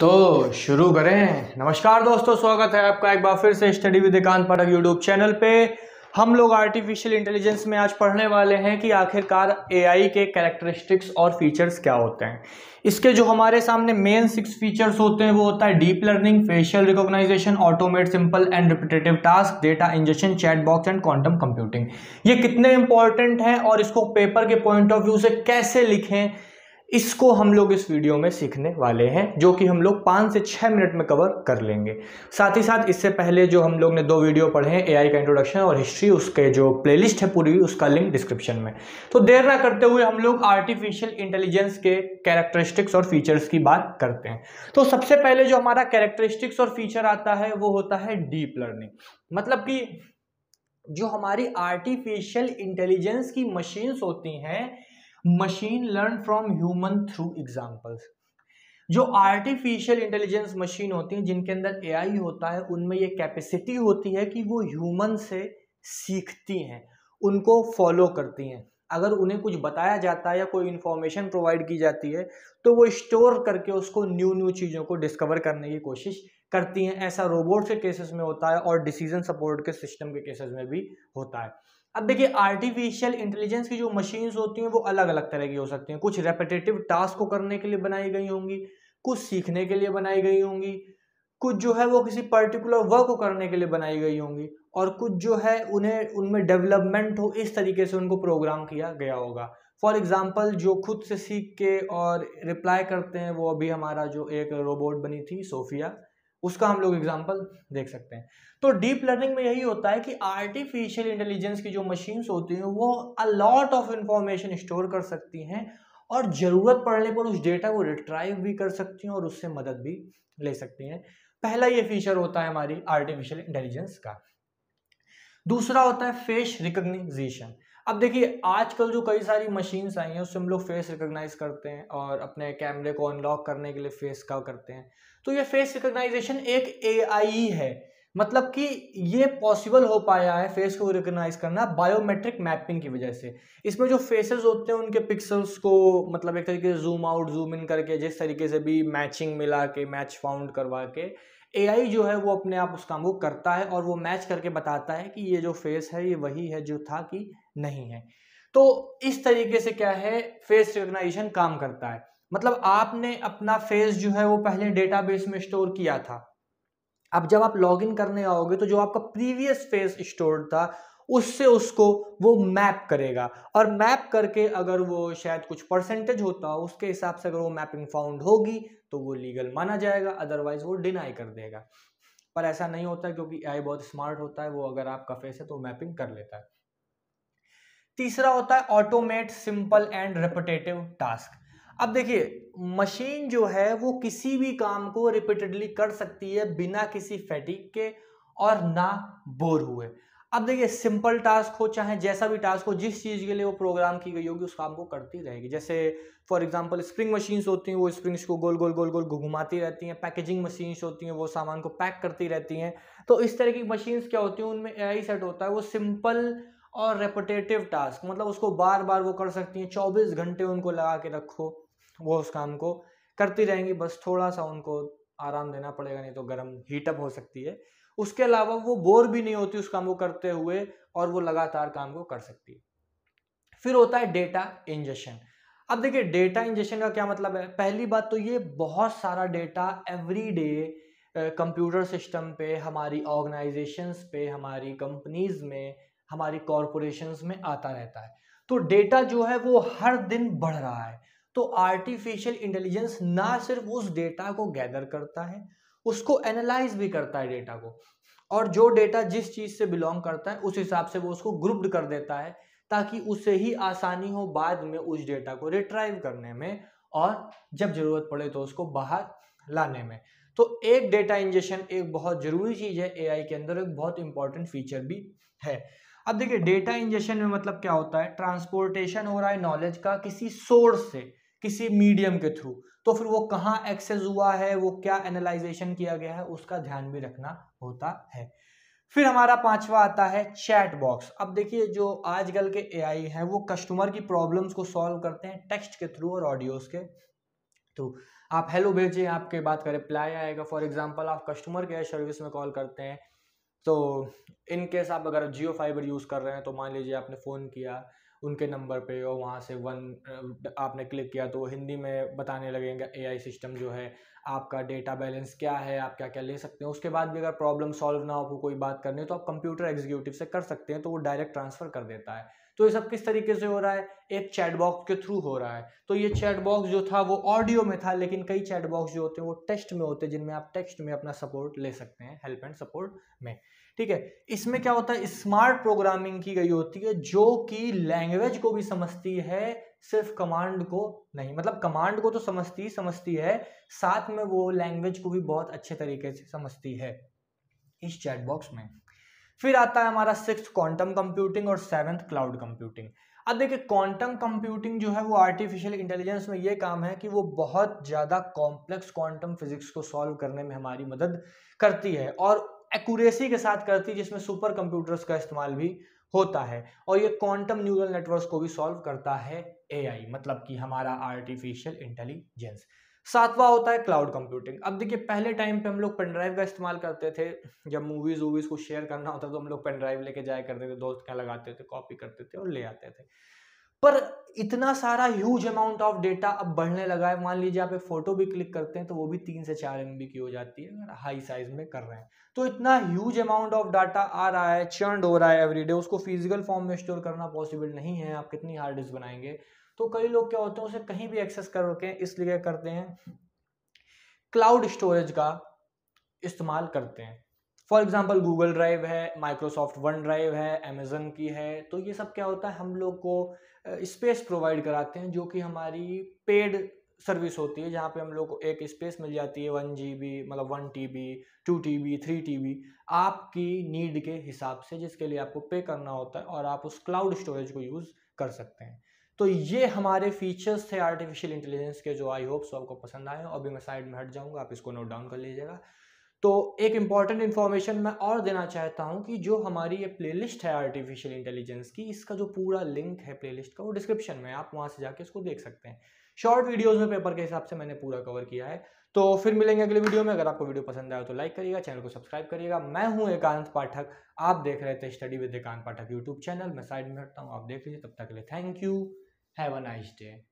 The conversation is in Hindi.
तो शुरू करें नमस्कार दोस्तों स्वागत है आपका एक बार फिर से study with Ekant Pathak YouTube channel पे हम लोग आर्टिफिशियल इंटेलिजेंस में आज पढ़ने वाले हैं कि आखिरकार एआई के कैरेक्टरिस्टिक्स और फीचर्स क्या होते हैं इसके जो हमारे सामने मेन सिक्स फीचर्स होते हैं वो होता है deep learning facial recognition automate simple and repetitive task data injection chat box and quantum computing ये कितने इंपॉर्टेंट हैं और इसको पेपर के पॉइंट ऑफ व्यू से कैसे लिखें इसको हम लोग इस वीडियो में सीखने वाले हैं जो कि हम लोग पाँच से छः मिनट में कवर कर लेंगे साथ ही साथ इससे पहले जो हम लोग ने दो वीडियो पढ़े हैं एआई का इंट्रोडक्शन और हिस्ट्री उसके जो प्लेलिस्ट है पूरी उसका लिंक डिस्क्रिप्शन में तो देर ना करते हुए हम लोग आर्टिफिशियल इंटेलिजेंस के कैरेक्टरिस्टिक्स और फीचर्स की बात करते हैं तो सबसे पहले जो हमारा कैरेक्टरिस्टिक्स और फीचर आता है वो होता है डीप लर्निंग मतलब कि जो हमारी आर्टिफिशियल इंटेलिजेंस की मशीन्स होती हैं machine learn from human through examples जो आर्टिफिशियल इंटेलिजेंस मशीन होती हैं जिनके अंदर एआई होता है उनमें ये कैपेसिटी होती है कि वो ह्यूमन से सीखती हैं उनको फॉलो करती हैं अगर उन्हें कुछ बताया जाता है या कोई इन्फॉर्मेशन प्रोवाइड की जाती है तो वो स्टोर करके उसको न्यू न्यू चीज़ों को डिस्कवर करने की कोशिश करती हैं ऐसा रोबोट के केसेस में होता है और डिसीजन सपोर्ट के सिस्टम के केसेस में भी होता है अब देखिए आर्टिफिशियल इंटेलिजेंस की जो मशीन्स होती हैं वो अलग अलग तरह की हो सकती हैं कुछ रेपिटेटिव टास्क को करने के लिए बनाई गई होंगी कुछ सीखने के लिए बनाई गई होंगी कुछ जो है वो किसी पर्टिकुलर वर्क को करने के लिए बनाई गई होंगी और कुछ जो है उन्हें उनमें डेवलपमेंट हो इस तरीके से उनको प्रोग्राम किया गया होगा फॉर एग्ज़ाम्पल जो खुद से सीख के और रिप्लाई करते हैं वो अभी हमारा जो एक रोबोट बनी थी सोफिया उसका हम लोग एग्जाम्पल देख सकते हैं तो डीप लर्निंग में यही होता है कि आर्टिफिशियल इंटेलिजेंस की जो मशीन्स होती हैं वो अलॉट ऑफ इंफॉर्मेशन स्टोर कर सकती हैं और ज़रूरत पड़ने पर उस डेटा को रिट्राइव भी कर सकती हैं और उससे मदद भी ले सकती हैं पहला ये फीचर होता है हमारी आर्टिफिशियल इंटेलिजेंस का दूसरा होता है फेस रिकग्निशन अब देखिए आजकल जो कई सारी मशीन्स आई हैं उससे हम लोग फेस रिकॉग्नाइज करते हैं और अपने कैमरे को अनलॉक करने के लिए फेस का करते हैं तो ये फेस रिकॉग्नाइजेशन एक ए है मतलब कि ये पॉसिबल हो पाया है फेस को रिकॉग्नाइज करना बायोमेट्रिक मैपिंग की वजह से इसमें जो फेसेस होते हैं उनके पिक्सल्स को मतलब एक तरीके से जूम आउट जूम इन करके जिस तरीके से भी मैचिंग मिला के मैच फाउंड करवा के एआई जो है वो अपने आप उस काम को करता है और वो मैच करके बताता है कि ये जो फेस है ये वही है जो था कि नहीं है तो इस तरीके से क्या है फेस रिकोगनाइजेशन काम करता है मतलब आपने अपना फेस जो है वो पहले डेटाबेस में स्टोर किया था अब जब आप लॉगिन करने आओगे तो जो आपका प्रीवियस फेस स्टोर था उससे उसको वो मैप करेगा और मैप करके अगर वो शायद कुछ परसेंटेज होता हो उसके हिसाब से अगर वो मैपिंग फाउंड होगी तो वो लीगल माना जाएगा अदरवाइज वो डिनाई कर देगा पर ऐसा नहीं होता क्योंकि आई बहुत स्मार्ट होता है वो अगर आपका फेस है तो मैपिंग कर लेता है तीसरा होता है automate simple and repetitive task अब देखिए मशीन जो है वो किसी भी काम को रिपीटेडली कर सकती है बिना किसी फैटिक के और ना बोर हुए अब देखिए सिंपल टास्क हो चाहे जैसा भी टास्क हो जिस चीज़ के लिए वो प्रोग्राम की गई होगी उस काम को करती रहेगी जैसे फॉर एग्जांपल स्प्रिंग मशीन्स होती हैं वो स्प्रिंग्स को गोल गोल गोल गोल घुमाती रहती हैं पैकेजिंग मशीन्स होती हैं वो सामान को पैक करती रहती हैं तो इस तरह की मशीन्स क्या होती हैं उनमें ए सेट होता है वो सिंपल और रेपोटेटिव टास्क मतलब उसको बार बार वो कर सकती हैं चौबीस घंटे उनको लगा के रखो वो उस काम को करती रहेंगी बस थोड़ा सा उनको आराम देना पड़ेगा नहीं तो गर्म हीटअप हो सकती है उसके अलावा वो बोर भी नहीं होती उस काम को करते हुए और वो लगातार काम को कर सकती है फिर होता है डेटा इंजेशन अब देखिए डेटा इंजेशन का क्या मतलब है पहली बात तो ये बहुत सारा data every day computer system पे हमारी ऑर्गेनाइजेशंस पे हमारी कंपनीज में हमारी कॉरपोरेशंस में आता रहता है तो डेटा जो है वो हर दिन बढ़ रहा है तो आर्टिफिशियल इंटेलिजेंस ना सिर्फ उस डेटा को गैदर करता है उसको एनालाइज भी करता है डेटा को और जो डेटा जिस चीज़ से बिलोंग करता है उस हिसाब से वो उसको ग्रुप्ड कर देता है ताकि उसे ही आसानी हो बाद में उस डेटा को रिट्राइव करने में और जब ज़रूरत पड़े तो उसको बाहर लाने में तो एक डेटा इंजेशन एक बहुत ज़रूरी चीज़ है एआई के अंदर एक बहुत इंपॉर्टेंट फीचर भी है अब देखिए डेटा इंजेशन में मतलब क्या होता है ट्रांसपोर्टेशन हो रहा है नॉलेज का किसी सोर्स से किसी मीडियम के थ्रू तो फिर वो कहाँ एक्सेस हुआ है वो क्या एनालाइजेशन किया गया है उसका ध्यान भी रखना होता है फिर हमारा पांचवा आता है चैट बॉक्स अब देखिए जो आजकल के एआई हैं वो कस्टमर की प्रॉब्लम्स को सॉल्व करते हैं टेक्स्ट के थ्रू और ऑडियोज के थ्रू आप हेलो भेजिए आपके बात का रिप्लाई आएगा फॉर एग्जांपल आप कस्टमर केयर सर्विस में कॉल करते हैं तो इन केस आप अगर जियो फाइबर यूज़ कर रहे हैं तो मान लीजिए आपने फ़ोन किया उनके नंबर पे और वहाँ से वन आपने क्लिक किया तो हिंदी में बताने लगेंगे एआई सिस्टम जो है आपका डेटा बैलेंस क्या है आप क्या क्या ले सकते हैं उसके बाद भी अगर प्रॉब्लम सॉल्व ना हो कोई बात करनी हो तो आप कंप्यूटर एग्जीक्यूटिव से कर सकते हैं तो वो डायरेक्ट ट्रांसफ़र कर देता है तो ये सब किस तरीके से हो रहा है एक चैट बॉक्स के थ्रू हो रहा है तो ये चैट बॉक्स जो था वो ऑडियो में था लेकिन कई चैट बॉक्स जो होते हैं वो टेक्स्ट में होते हैं जिनमें आप टेक्स्ट में अपना सपोर्ट ले सकते हैं हेल्प एंड सपोर्ट में ठीक है इसमें क्या होता है स्मार्ट प्रोग्रामिंग की गई होती है जो कि लैंग्वेज को भी समझती है सिर्फ कमांड को नहीं मतलब कमांड को तो समझती ही समझती है साथ में वो लैंग्वेज को भी बहुत अच्छे तरीके से समझती है इस चैट बॉक्स में फिर आता है हमारा सिक्स क्वांटम कंप्यूटिंग और सेवन्थ क्लाउड कंप्यूटिंग अब देखिए क्वांटम कंप्यूटिंग जो है वो आर्टिफिशियल इंटेलिजेंस में ये काम है कि वो बहुत ज़्यादा कॉम्प्लेक्स क्वांटम फिजिक्स को सॉल्व करने में हमारी मदद करती है और एक्यूरेसी के साथ करती है जिसमें सुपर कंप्यूटर्स का इस्तेमाल भी होता है और ये क्वांटम न्यूरल नेटवर्क को भी सॉल्व करता है एआई मतलब कि हमारा आर्टिफिशियल इंटेलिजेंस सातवां होता है क्लाउड कंप्यूटिंग अब देखिए पहले टाइम पे हम लोग पेनड्राइव का इस्तेमाल करते थे जब मूवीज़ वूवीज़ को शेयर करना होता तो हम लोग पेनड्राइव लेके जाया करते थे दोस्त क्या लगाते थे कॉपी करते थे और ले आते थे पर इतना सारा ह्यूज अमाउंट ऑफ डेटा अब बढ़ने लगा है मान लीजिए आप एक फोटो भी क्लिक करते हैं तो वो भी तीन से चार एम की हो जाती है अगर हाई साइज में कर रहे हैं तो इतना ह्यूज अमाउंट ऑफ डाटा आ रहा है चर्न हो रहा है एवरीडे उसको फिजिकल फॉर्म में स्टोर करना पॉसिबल नहीं है आप कितनी हार्ड डिस्क बनाएंगे तो कई लोग क्या होते हैं उसे कहीं भी एक्सेस कर रखे इसलिए करते हैं क्लाउड स्टोरेज का इस्तेमाल करते हैं फॉर एग्जाम्पल गूगल ड्राइव है माइक्रोसॉफ्ट वन ड्राइव है अमेजन की है तो ये सब क्या होता है हम लोग को स्पेस प्रोवाइड कराते हैं जो कि हमारी पेड सर्विस होती है जहाँ पे हम लोग को एक स्पेस मिल जाती है वन जी बी मतलब one T B two T B three T B आपकी नीड के हिसाब से जिसके लिए आपको पे करना होता है और आप उस क्लाउड स्टोरेज को यूज़ कर सकते हैं तो ये हमारे फीचर्स थे आर्टिफिशियल इंटेलिजेंस के जो आई होप सो आपको पसंद आए हो अभी मैं साइड में हट जाऊंगा आप इसको नोट डाउन कर लीजिएगा तो एक इंपॉर्टेंट इन्फॉर्मेशन मैं और देना चाहता हूँ कि जो हमारी ये प्लेलिस्ट है आर्टिफिशियल इंटेलिजेंस की इसका जो पूरा लिंक है प्लेलिस्ट का वो डिस्क्रिप्शन में आप वहाँ से जाके इसको देख सकते हैं शॉर्ट वीडियोज में पेपर के हिसाब से मैंने पूरा कवर किया है तो फिर मिलेंगे अगले वीडियो में अगर आपको वीडियो पसंद आया तो लाइक करिएगा चैनल को सब्सक्राइब करिएगा मैं हूँ एकांत पाठक आप देख रहे थे study with Ekant Pathak YouTube channel मैं साइड में हटता हूँ आप देख लीजिए तब तक के लिए thank you Have a nice day.